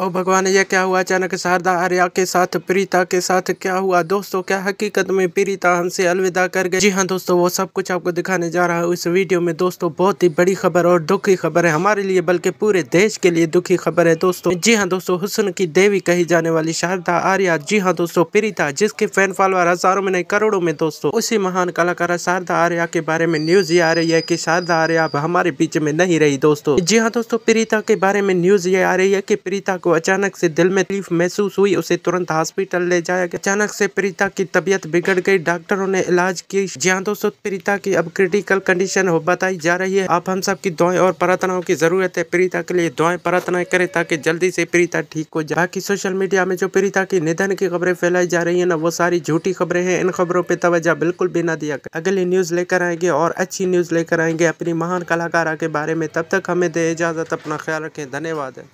ओ भगवान यह क्या हुआ अचानक शारदा आर्या के साथ प्रीता के साथ क्या हुआ दोस्तों क्या हकीकत में प्रीता हमसे अलविदा कर गई जी हाँ दोस्तों वो सब कुछ आपको दिखाने जा रहा हूँ इस वीडियो में दोस्तों बहुत ही बड़ी खबर और दुखी खबर है हमारे लिए बल्कि पूरे देश के लिए दुखी खबर है दोस्तों जी हाँ दोस्तों हुसन की देवी कही जाने वाली शारदा आर्या जी हाँ दोस्तों प्रीता जिसके फैन फॉलोअर हजारों में नहीं करोड़ों में दोस्तों उसी महान कलाकार शारदा आर्या के बारे में न्यूज ये आ रही है की शारदा आर्या अब हमारे बीच में नहीं रही दोस्तों जी हाँ दोस्तों प्रीता के बारे में न्यूज ये आ रही है की प्रीता को अचानक से दिल में तकलीफ महसूस हुई उसे तुरंत हॉस्पिटल ले जाया गया अचानक से प्रीता की तबीयत बिगड़ गई डॉक्टरों ने इलाज की जहाँ दोस्तों प्रीता की अब क्रिटिकल कंडीशन हो बताई जा रही है आप हम सब की दुआएं और प्रार्थनाओं की जरूरत है प्रीता के लिए दुआएं प्रार्थनाएं करें ताकि जल्दी से प्रीता ठीक हो जाए बाकी सोशल मीडिया में जो प्रीता की निधन की खबरें फैलाई जा रही है ना वो सारी झूठी खबरें हैं इन खबरों पर तवज्जा बिल्कुल भी ना दिया अगली न्यूज लेकर आएंगे और अच्छी न्यूज लेकर आएंगे अपनी महान कलाकारा के बारे में तब तक हमें दे इजाजत अपना ख्याल रखें धन्यवाद